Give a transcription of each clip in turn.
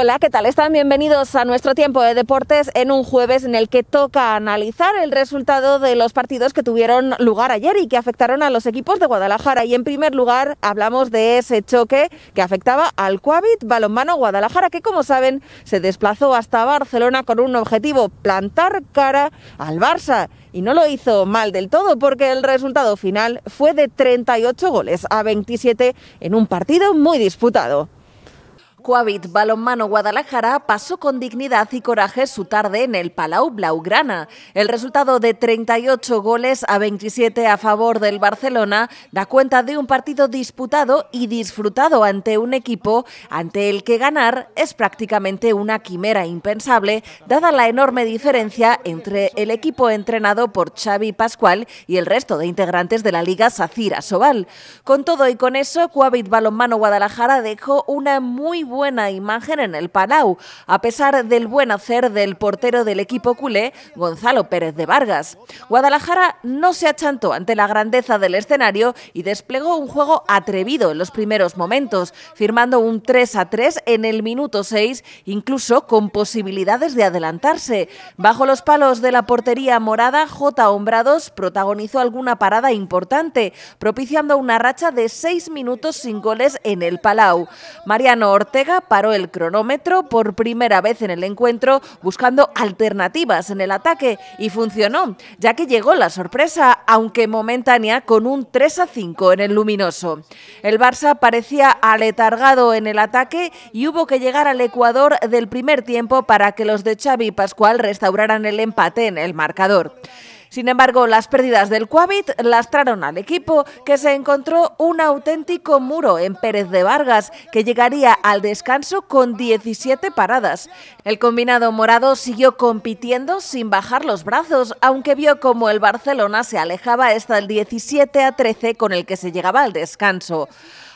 Hola, ¿qué tal? Están bienvenidos a nuestro tiempo de deportes en un jueves en el que toca analizar el resultado de los partidos que tuvieron lugar ayer y que afectaron a los equipos de Guadalajara. Y en primer lugar hablamos de ese choque que afectaba al Coavit Balonmano Guadalajara, que como saben se desplazó hasta Barcelona con un objetivo, plantar cara al Barça. Y no lo hizo mal del todo porque el resultado final fue de 38 goles a 27 en un partido muy disputado. Coavit Balonmano Guadalajara pasó con dignidad y coraje su tarde en el Palau Blaugrana. El resultado de 38 goles a 27 a favor del Barcelona da cuenta de un partido disputado y disfrutado ante un equipo ante el que ganar es prácticamente una quimera impensable, dada la enorme diferencia entre el equipo entrenado por Xavi Pascual y el resto de integrantes de la Liga Sacira Sobal. Con todo y con eso, Coavit Balonmano Guadalajara dejó una muy buena buena imagen en el Palau, a pesar del buen hacer del portero del equipo culé, Gonzalo Pérez de Vargas. Guadalajara no se achantó ante la grandeza del escenario y desplegó un juego atrevido en los primeros momentos, firmando un 3 a 3 en el minuto 6, incluso con posibilidades de adelantarse. Bajo los palos de la portería morada, J. Hombrados protagonizó alguna parada importante, propiciando una racha de 6 minutos sin goles en el Palau. Mariano Ortega paró el cronómetro por primera vez en el encuentro buscando alternativas en el ataque y funcionó, ya que llegó la sorpresa, aunque momentánea, con un 3 a 5 en el luminoso. El Barça parecía aletargado en el ataque y hubo que llegar al Ecuador del primer tiempo para que los de Xavi y Pascual restauraran el empate en el marcador. Sin embargo, las pérdidas del Cuavit lastraron al equipo, que se encontró un auténtico muro en Pérez de Vargas, que llegaría al descanso con 17 paradas. El combinado morado siguió compitiendo sin bajar los brazos, aunque vio como el Barcelona se alejaba hasta el 17 a 13 con el que se llegaba al descanso.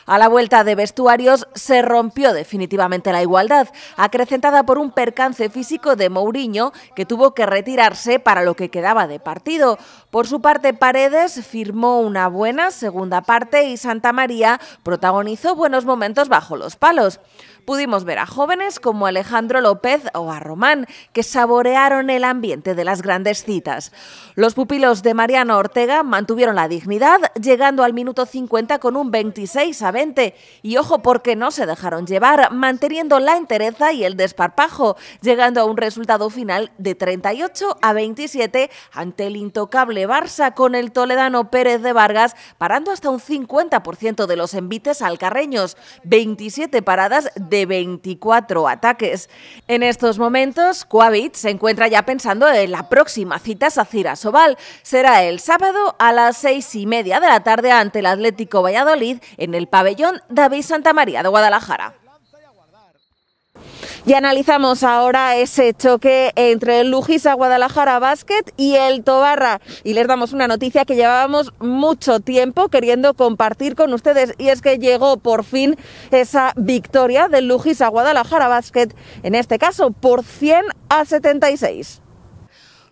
A la vuelta de vestuarios se rompió definitivamente la igualdad, acrecentada por un percance físico de Mourinho, que tuvo que retirarse para lo que quedaba de partido. Por su parte, Paredes firmó una buena segunda parte y Santa María protagonizó buenos momentos bajo los palos. Pudimos ver a jóvenes como Alejandro López o a Román, que saborearon el ambiente de las grandes citas. Los pupilos de Mariano Ortega mantuvieron la dignidad, llegando al minuto 50 con un 26 a 20. Y ojo porque no se dejaron llevar, manteniendo la entereza y el desparpajo, llegando a un resultado final de 38 a 27 ante el intocable Barça con el toledano Pérez de Vargas parando hasta un 50% de los envites alcarreños, 27 paradas de de 24 ataques. En estos momentos, Coavit se encuentra ya pensando en la próxima cita Sacira Sobal. Será el sábado a las seis y media de la tarde ante el Atlético Valladolid en el pabellón David Santa María de Guadalajara. Y analizamos ahora ese choque entre el a Guadalajara Basket y el Tobarra. Y les damos una noticia que llevábamos mucho tiempo queriendo compartir con ustedes. Y es que llegó por fin esa victoria del a Guadalajara Basket, en este caso por 100 a 76.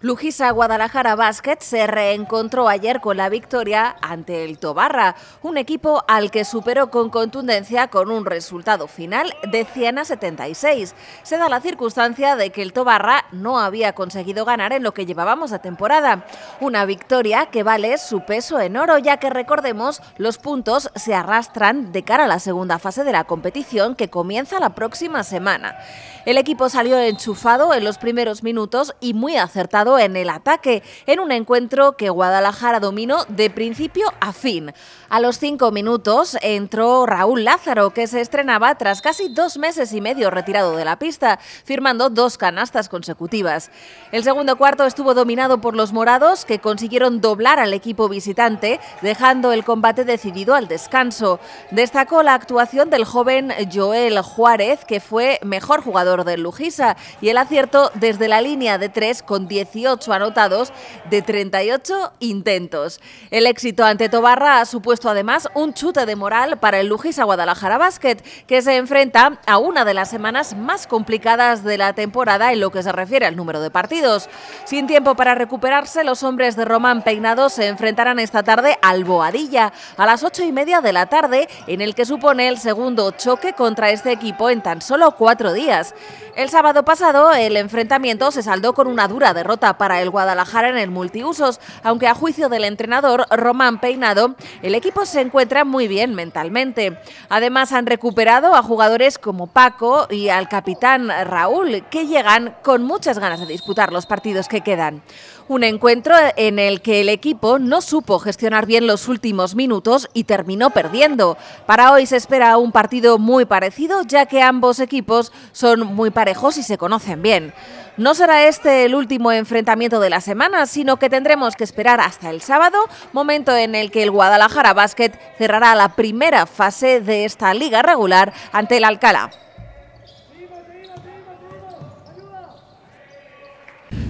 Lujisa Guadalajara Basket se reencontró ayer con la victoria ante el Tobarra, un equipo al que superó con contundencia con un resultado final de 100 a 76. Se da la circunstancia de que el Tobarra no había conseguido ganar en lo que llevábamos de temporada. Una victoria que vale su peso en oro, ya que recordemos, los puntos se arrastran de cara a la segunda fase de la competición que comienza la próxima semana. El equipo salió enchufado en los primeros minutos y muy acertado en el ataque, en un encuentro que Guadalajara dominó de principio a fin. A los cinco minutos entró Raúl Lázaro, que se estrenaba tras casi dos meses y medio retirado de la pista, firmando dos canastas consecutivas. El segundo cuarto estuvo dominado por los morados, que consiguieron doblar al equipo visitante, dejando el combate decidido al descanso. Destacó la actuación del joven Joel Juárez, que fue mejor jugador del Lujisa, y el acierto desde la línea de tres con 18 anotados de 38 intentos. El éxito ante Tobarra ha supuesto además un chute de moral para el a Guadalajara Basket, que se enfrenta a una de las semanas más complicadas de la temporada en lo que se refiere al número de partidos. Sin tiempo para recuperarse, los hombres de Román Peinado se enfrentarán esta tarde al Boadilla a las ocho y media de la tarde, en el que supone el segundo choque contra este equipo en tan solo cuatro días. El sábado pasado el enfrentamiento se saldó con una dura derrota para el Guadalajara en el multiusos, aunque a juicio del entrenador Román Peinado, el equipo se encuentra muy bien mentalmente. Además han recuperado a jugadores como Paco y al capitán Raúl, que llegan con muchas ganas de disputar los partidos que quedan. Un encuentro en el que el equipo no supo gestionar bien los últimos minutos y terminó perdiendo. Para hoy se espera un partido muy parecido, ya que ambos equipos son muy parejos y se conocen bien. No será este el último enfrentamiento de la semana, sino que tendremos que esperar hasta el sábado, momento en el que el Guadalajara Basket cerrará la primera fase de esta liga regular ante el Alcalá.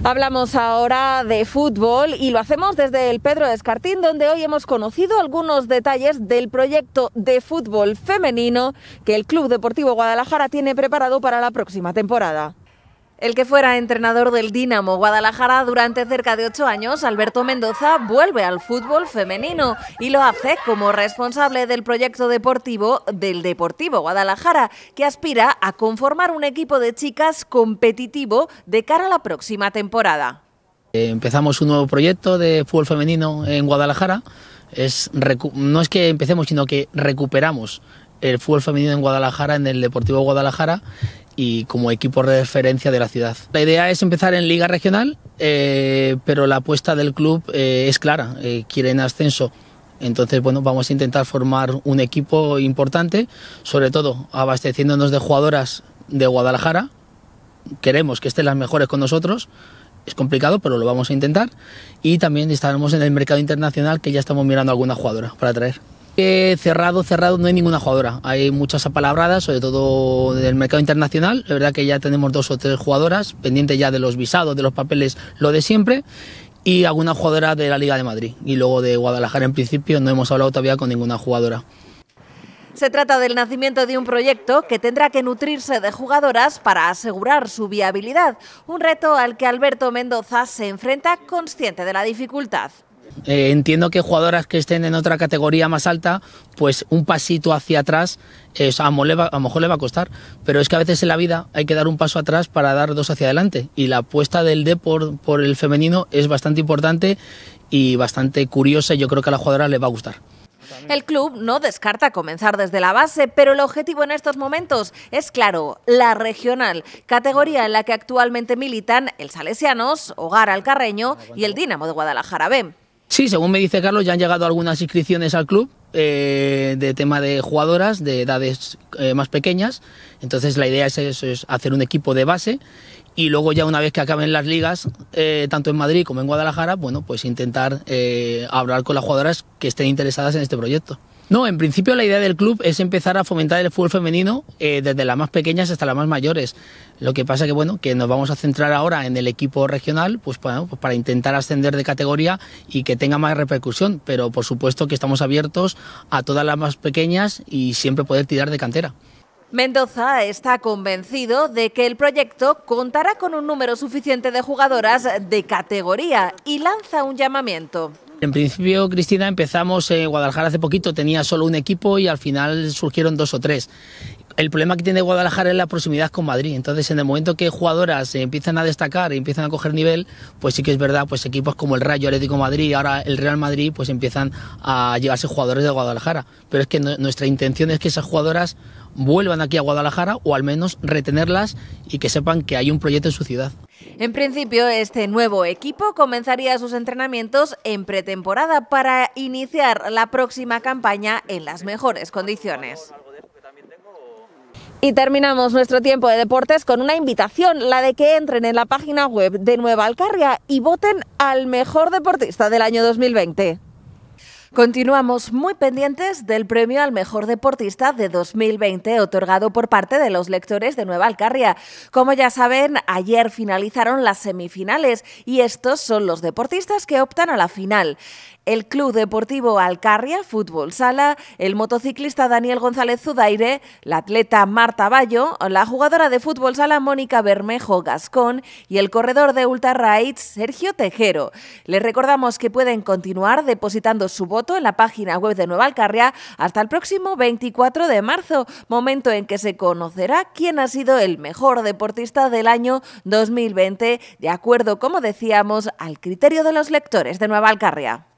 Hablamos ahora de fútbol y lo hacemos desde el Pedro Descartín, donde hoy hemos conocido algunos detalles del proyecto de fútbol femenino que el Club Deportivo Guadalajara tiene preparado para la próxima temporada. El que fuera entrenador del Dinamo Guadalajara durante cerca de ocho años, Alberto Mendoza vuelve al fútbol femenino y lo hace como responsable del proyecto deportivo del Deportivo Guadalajara, que aspira a conformar un equipo de chicas competitivo de cara a la próxima temporada. Eh, empezamos un nuevo proyecto de fútbol femenino en Guadalajara. no es que empecemos, sino que recuperamos el fútbol femenino en Guadalajara, en el Deportivo Guadalajara y como equipo de referencia de la ciudad. La idea es empezar en Liga Regional, eh, pero la apuesta del club eh, es clara, eh, quieren ascenso. Entonces, bueno, vamos a intentar formar un equipo importante, sobre todo abasteciéndonos de jugadoras de Guadalajara. Queremos que estén las mejores con nosotros. Es complicado, pero lo vamos a intentar. Y también estaremos en el mercado internacional, que ya estamos mirando alguna jugadora para traer cerrado, cerrado, no hay ninguna jugadora. Hay muchas apalabradas, sobre todo del mercado internacional. La verdad que ya tenemos dos o tres jugadoras, pendientes ya de los visados, de los papeles, lo de siempre. Y alguna jugadora de la Liga de Madrid. Y luego de Guadalajara, en principio, no hemos hablado todavía con ninguna jugadora. Se trata del nacimiento de un proyecto que tendrá que nutrirse de jugadoras para asegurar su viabilidad, un reto al que Alberto Mendoza se enfrenta consciente de la dificultad. Eh, entiendo que jugadoras que estén en otra categoría más alta, pues un pasito hacia atrás eh, a, lo a, mejor le va a costar, pero es que a veces en la vida hay que dar un paso atrás para dar dos hacia adelante y la apuesta del D por, el femenino es bastante importante y bastante curiosa y yo creo que a la jugadora le va a gustar. El club no descarta comenzar desde la base, pero el objetivo en estos momentos es claro, la regional, categoría en la que actualmente militan el Salesianos, Hogar Alcarreño y el Dinamo de Guadalajara B. Sí, según me dice Carlos, ya han llegado algunas inscripciones al club eh, de tema de jugadoras de edades eh, más pequeñas. Entonces la idea es, eso, es, hacer un equipo de base y luego ya una vez que acaben las ligas, eh, tanto en Madrid como en Guadalajara, bueno, pues intentar hablar con las jugadoras que estén interesadas en este proyecto. No, en principio la idea del club es empezar a fomentar el fútbol femenino eh, desde las más pequeñas hasta las más mayores. Lo que pasa que bueno, que nos vamos a centrar ahora en el equipo regional, pues, pues para intentar ascender de categoría y que tenga más repercusión. Pero por supuesto que estamos abiertos a todas las más pequeñas y siempre poder tirar de cantera. Mendoza está convencido de que el proyecto contará con un número suficiente de jugadoras de categoría y lanza un llamamiento. En principio, Cristina, empezamos en Guadalajara hace poquito, tenía solo un equipo y al final surgieron dos o tres. El problema que tiene Guadalajara es la proximidad con Madrid. Entonces, en el momento que jugadoras empiezan a destacar y empiezan a coger nivel, pues sí que es verdad, pues equipos como el Rayo Atlético Madrid y ahora el Real Madrid, pues empiezan a llevarse jugadores de Guadalajara. Pero es que nuestra intención es que esas jugadoras vuelvan aquí a Guadalajara o al menos retenerlas y que sepan que hay un proyecto en su ciudad. En principio, este nuevo equipo comenzaría sus entrenamientos en pretemporada para iniciar la próxima campaña en las mejores condiciones. Y terminamos nuestro tiempo de deportes con una invitación, la de que entren en la página web de Nueva Alcarria y voten al mejor deportista del año 2020. Continuamos muy pendientes del premio al mejor deportista de 2020 otorgado por parte de los lectores de Nueva Alcarria. Como ya saben, ayer finalizaron las semifinales y estos son los deportistas que optan a la final el Club Deportivo Alcarria, Fútbol Sala, el motociclista Daniel González Zudaire, la atleta Marta Bayo, la jugadora de Fútbol Sala Mónica Bermejo Gascón y el corredor de Ultra Raids Sergio Tejero. Les recordamos que pueden continuar depositando su voto en la página web de Nueva Alcarria hasta el próximo 24 de marzo, momento en que se conocerá quién ha sido el mejor deportista del año 2020, de acuerdo, como decíamos, al criterio de los lectores de Nueva Alcarria.